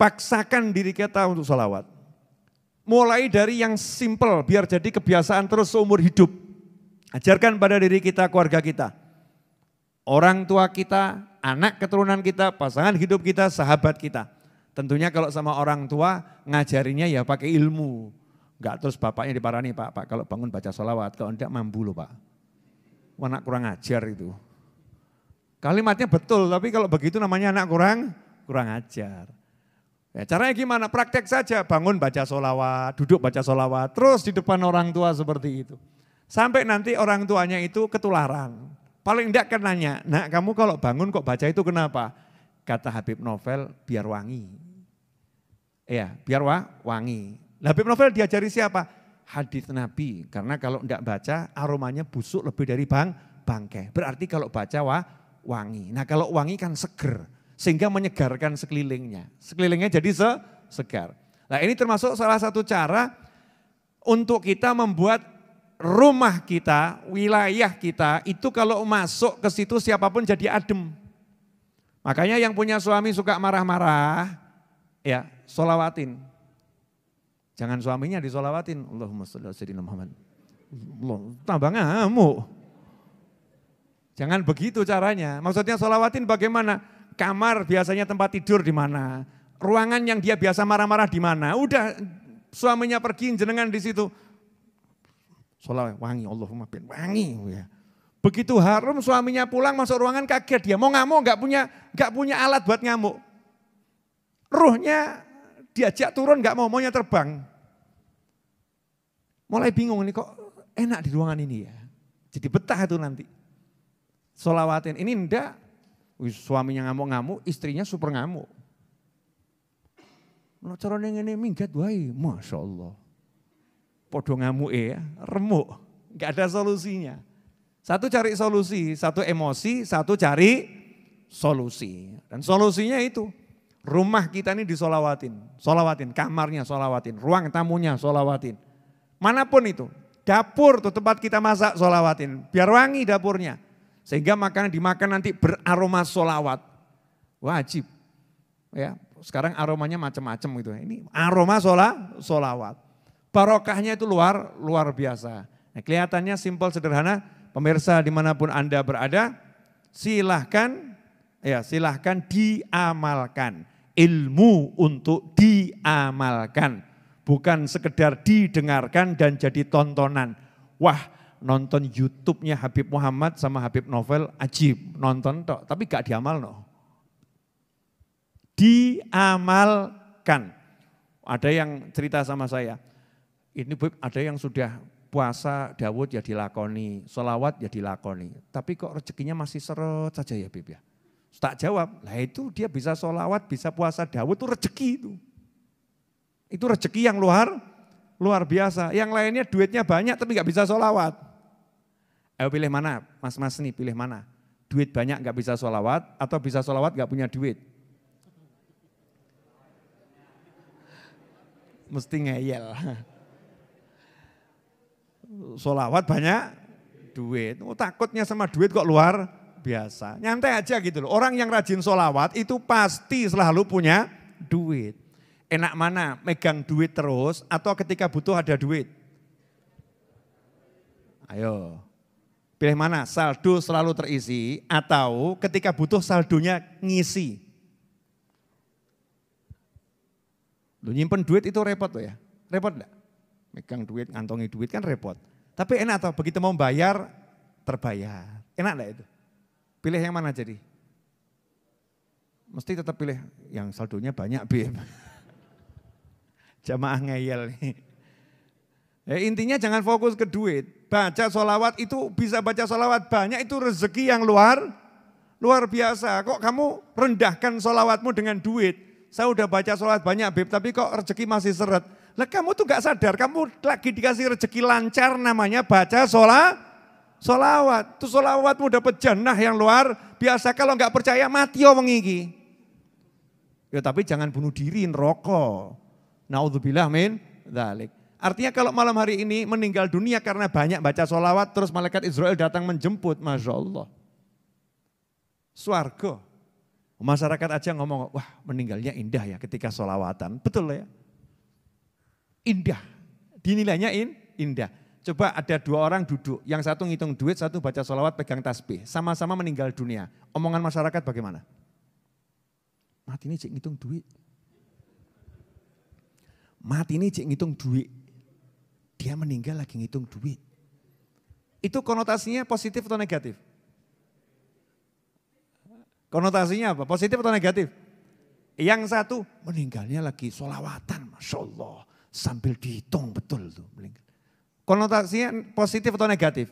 Paksakan diri kita untuk salawat, Mulai dari yang simple, biar jadi kebiasaan terus seumur hidup. Ajarkan pada diri kita, keluarga kita. Orang tua kita, anak keturunan kita, pasangan hidup kita, sahabat kita. Tentunya kalau sama orang tua, ngajarinya ya pakai ilmu. Enggak terus bapaknya diparani, Pak, Pak kalau bangun baca salawat, kalau enggak mampu loh Pak. Anak kurang ajar itu. Kalimatnya betul, tapi kalau begitu namanya anak kurang kurang ajar. Ya, caranya gimana? Praktek saja, bangun baca solawat, duduk baca solawat, terus di depan orang tua seperti itu. Sampai nanti orang tuanya itu ketularan. Paling tidak kan nanya, nak kamu kalau bangun kok baca itu kenapa? Kata Habib Novel, biar wangi. Ya, biar wa, wangi. Habib Novel diajari siapa? Hadis Nabi, karena kalau tidak baca aromanya busuk lebih dari bang bangkai. Berarti kalau baca wa, wangi. Nah kalau wangi kan seger sehingga menyegarkan sekelilingnya. Sekelilingnya jadi se segar. Nah ini termasuk salah satu cara untuk kita membuat rumah kita, wilayah kita itu kalau masuk ke situ siapapun jadi adem. Makanya yang punya suami suka marah-marah, ya solawatin. Jangan suaminya disolawatin. Allahumma salli ala sayyidina Muhammad. Allah, tambah ngamuk. Jangan begitu caranya. Maksudnya solawatin bagaimana? Kamar biasanya tempat tidur di mana? Ruangan yang dia biasa marah-marah di mana? Udah suaminya pergi jenengan di situ. Sholat wangi Allahumma bin wangi ya. Begitu harum suaminya pulang masuk ruangan kaget dia mau ngamuk nggak punya nggak punya alat buat ngamuk. Ruhnya diajak turun nggak mau maunya terbang. Mulai bingung ini kok enak di ruangan ini ya. Jadi betah itu nanti. Solawatin ini enggak Suaminya ngamuk-ngamuk, istrinya super ngamuk. Lo nah, caranya ini minggat wae, Masya Allah. Podo ngamuk e ya, remuk. nggak ada solusinya. Satu cari solusi, satu emosi, satu cari solusi. Dan solusinya itu, rumah kita ini disolawatin. Solawatin, kamarnya solawatin, ruang tamunya solawatin. Manapun itu, dapur tuh tempat kita masak solawatin. Biar wangi dapurnya. Sehingga makanan dimakan nanti beraroma solawat. Wajib. Ya, sekarang aromanya macam-macam gitu. Ini aroma sola, solawat. Barokahnya itu luar luar biasa. Nah, kelihatannya simpel sederhana, pemirsa dimanapun Anda berada, silahkan ya silahkan diamalkan ilmu untuk diamalkan bukan sekedar didengarkan dan jadi tontonan wah nonton YouTube-nya Habib Muhammad sama Habib Novel, ajib nonton toh tapi gak diamal no. Diamalkan. Ada yang cerita sama saya, ini Bib, ada yang sudah puasa Dawud ya dilakoni, solawat ya dilakoni, tapi kok rezekinya masih seret saja ya Bib ya. Tak jawab, lah itu dia bisa solawat, bisa puasa Dawud itu rezeki itu. Itu rezeki yang luar luar biasa. Yang lainnya duitnya banyak tapi nggak bisa solawat. Ayo pilih mana, mas-mas nih pilih mana. Duit banyak nggak bisa sholawat atau bisa sholawat nggak punya duit. Mesti ngeyel. Sholawat banyak duit. Oh, takutnya sama duit kok luar biasa. Nyantai aja gitu loh. Orang yang rajin sholawat itu pasti selalu punya duit. Enak mana megang duit terus atau ketika butuh ada duit? Ayo. Pilih mana? Saldo selalu terisi atau ketika butuh saldonya ngisi. Lu nyimpen duit itu repot loh ya. Repot enggak? Megang duit, ngantongi duit kan repot. Tapi enak atau begitu mau bayar, terbayar. Enak enggak itu? Pilih yang mana jadi? Mesti tetap pilih yang saldonya banyak, Bim. Jamaah ngeyel nih. Ya, intinya jangan fokus ke duit. Baca solawat itu bisa baca solawat banyak itu rezeki yang luar luar biasa. Kok kamu rendahkan solawatmu dengan duit? Saya udah baca solawat banyak, Beb, tapi kok rezeki masih seret. Lah kamu tuh gak sadar, kamu lagi dikasih rezeki lancar namanya baca sola, solawat. Tuh solawatmu dapat jannah yang luar biasa. Kalau nggak percaya mati omong iki. Ya tapi jangan bunuh diri, rokok. Naudzubillah min dalik Artinya kalau malam hari ini meninggal dunia karena banyak baca sholawat, terus malaikat Israel datang menjemput. Masya Allah. Suargo. Masyarakat aja ngomong, wah meninggalnya indah ya ketika sholawatan. Betul ya? Indah. Dinilainya in, indah. Coba ada dua orang duduk, yang satu ngitung duit, satu baca sholawat, pegang tasbih. Sama-sama meninggal dunia. Omongan masyarakat bagaimana? Mati ini cek ngitung duit. Mati ini cek ngitung duit dia meninggal lagi ngitung duit. Itu konotasinya positif atau negatif? Konotasinya apa? Positif atau negatif? Yang satu meninggalnya lagi solawatan, masya Allah. Sambil dihitung betul tuh Konotasinya positif atau negatif?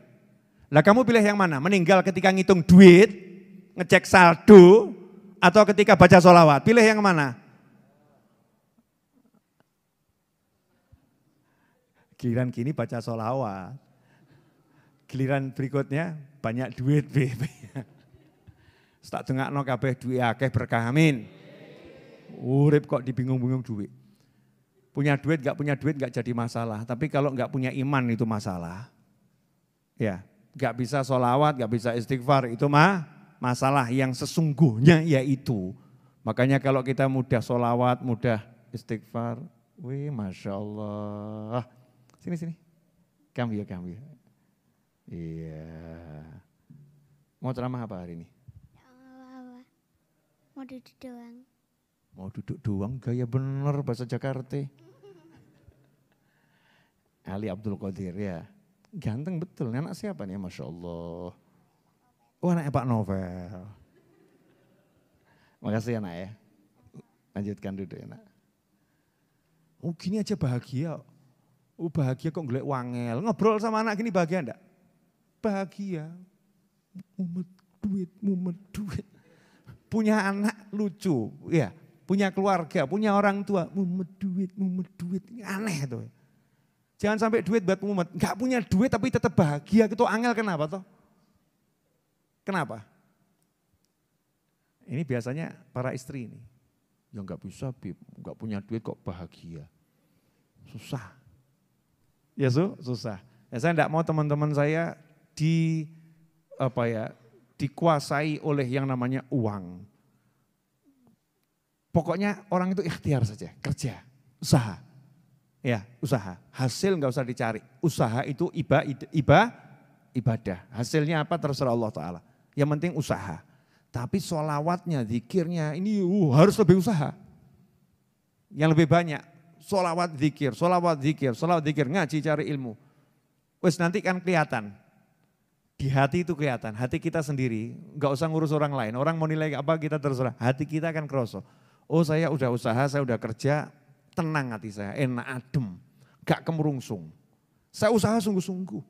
Lah kamu pilih yang mana? Meninggal ketika ngitung duit, ngecek saldo, atau ketika baca solawat? Pilih yang mana? Giliran gini baca solawat. Giliran berikutnya banyak duit BB. Tak dengak no kabeh duit akeh berkah amin. Urip kok dibingung-bingung duit. Punya duit gak punya duit gak jadi masalah. Tapi kalau gak punya iman itu masalah. Ya, gak bisa solawat, gak bisa istighfar itu mah masalah yang sesungguhnya yaitu. Makanya kalau kita mudah solawat, mudah istighfar, wih masya Allah Sini sini. Cambio, cambio. Iya. Mau ceramah apa hari ini? Mau duduk doang. Mau duduk doang gaya bener bahasa Jakarta. Ali Abdul Qadir ya. Ganteng betul. anak siapa nih? Ya, Masya Allah. Oh anaknya Pak Novel. Makasih anak ya. Lanjutkan duduk enak. Oh gini aja bahagia. Oh bahagia kok ngelek wangel. Ngobrol sama anak gini bahagia enggak? Bahagia. Mumet duit, mumet duit. Punya anak lucu, ya. Punya keluarga, punya orang tua, mumet duit, mumet duit. aneh tuh. Jangan sampai duit buat mumet. Enggak punya duit tapi tetap bahagia. Itu angel kenapa toh? Kenapa? Ini biasanya para istri ini. Ya enggak bisa, Enggak punya duit kok bahagia. Susah ya su, susah. Ya, saya tidak mau teman-teman saya di apa ya dikuasai oleh yang namanya uang. Pokoknya orang itu ikhtiar saja, kerja, usaha. Ya, usaha. Hasil nggak usah dicari. Usaha itu iba, iba, ibadah. Hasilnya apa terserah Allah Ta'ala. Yang penting usaha. Tapi solawatnya, zikirnya ini uh, harus lebih usaha. Yang lebih banyak solawat zikir, solawat zikir, solawat zikir, ngaji cari ilmu. Wes nanti kan kelihatan. Di hati itu kelihatan, hati kita sendiri, nggak usah ngurus orang lain. Orang mau nilai apa kita terserah, hati kita akan kerosok. Oh saya udah usaha, saya udah kerja, tenang hati saya, enak adem, gak kemerungsung. Saya usaha sungguh-sungguh.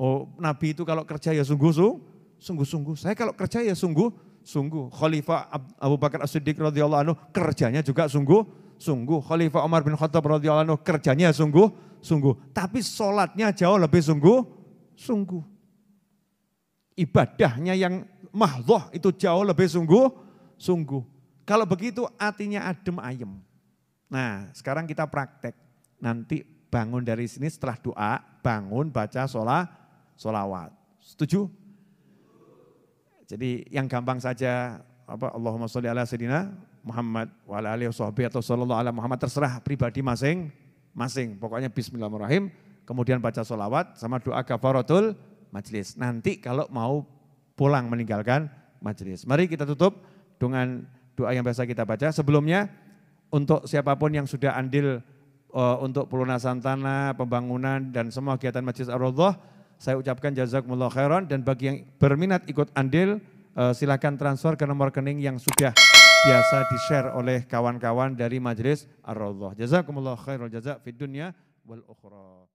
Oh Nabi itu kalau kerja ya sungguh-sungguh, sungguh-sungguh. Saya kalau kerja ya sungguh, sungguh. Khalifah Abu Bakar As-Siddiq radhiyallahu anhu kerjanya juga sungguh, sungguh. Khalifah Umar bin Khattab radhiyallahu kerjanya sungguh sungguh, tapi sholatnya jauh lebih sungguh sungguh. Ibadahnya yang mahdoh itu jauh lebih sungguh sungguh. Kalau begitu artinya adem ayem. Nah sekarang kita praktek. Nanti bangun dari sini setelah doa, bangun baca sholat, sholawat. Setuju? Jadi yang gampang saja apa Allahumma sholli ala sayyidina Muhammad wa ala alihi atau sallallahu ala Muhammad terserah pribadi masing masing. Pokoknya bismillahirrahmanirrahim, kemudian baca sholawat sama doa kafaratul majlis. Nanti kalau mau pulang meninggalkan majlis. Mari kita tutup dengan doa yang biasa kita baca. Sebelumnya untuk siapapun yang sudah andil uh, untuk pelunasan tanah, pembangunan dan semua kegiatan Majlis ar-Raudhah, saya ucapkan jazakumullah khairan dan bagi yang berminat ikut andil uh, silakan transfer ke nomor rekening yang sudah biasa di-share oleh kawan-kawan dari majelis ar rawdah Jazakumullah khairul jazak fid dunya wal ukhrah.